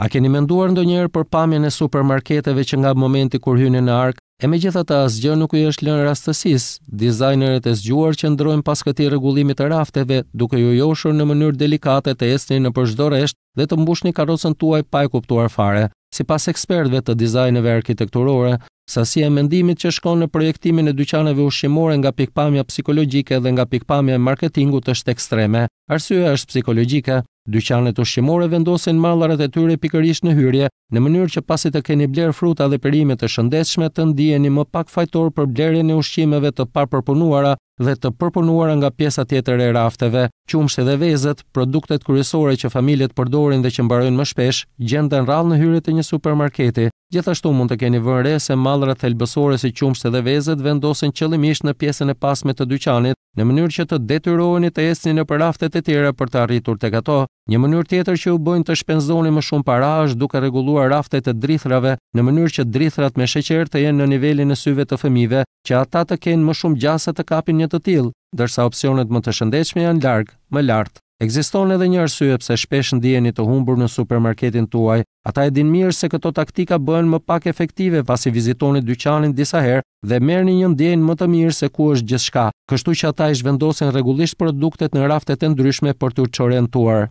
A keni menduar ndonjëherë për pamjen e supermarketeve që nga momenti kur hynë në ark, e me gjitha të asgjën nuk i është lënë rastësis, dizajnerët e zgjuar që ndrojnë pas këti regullimit e rafteve, duke ju joshur në mënyrë delikate të esni në përshdoresht dhe të mbush një karosën tuaj pa e kuptuar fare, si pas ekspertve të dizajnëve arkitekturore, sa si e mendimit që shkon në projektimin e dyqaneve ushimore nga pikpamja psikologike dhe nga pikpamja e marketingu të ekstreme, arsyë është psikologjike, Dyqanet ushqimore vendosin mallrat e tyre pikërisht në hyrje, në mënyrë që pasi të keni bler fruta dhe perime të shëndetshme të ndiheni më pak fajtor për blerjen e ushqimeve të papërpunuara dhe të përpunuara nga pjesa tjetër e rafteve, qumshi dhe vezët, produktet kryesore që familjet përdorin dhe që mbarojnë më shpesh, gjenden rrallë në hyrje të një supermarketi. Gjithashtu mund të keni vënë re se mallrat thelbësore si qumshi dhe vezët vendosen qëllimisht në pjesën e pasme të dyqanit, në mënyrë që të detyroheni të esni në përraftet e tjera për të arritur tek ato. Një mënyrë tjetër që u bën të shpenzoni më shumë para është duke rregulluar raftet e drithrave në mënyrë që drithrat me sheqer të jenë në nivelin e syve të fëmijëve, që ata të kenë më shumë gjasa të kapin një të tillë, ndërsa opsionet më të shëndetshme janë larg, më lart. Ekziston edhe një arsye pse shpesh në të humbur në supermarketin tuaj, ata e din mirë se këto taktika bëhen më pak efektive pas i vizitoni dyqanin disa her dhe merë një një më të mirë se ku është gjithçka. kështu që ata i shvendosin regullisht produktet në raftet e ndryshme për të uqore në tuar.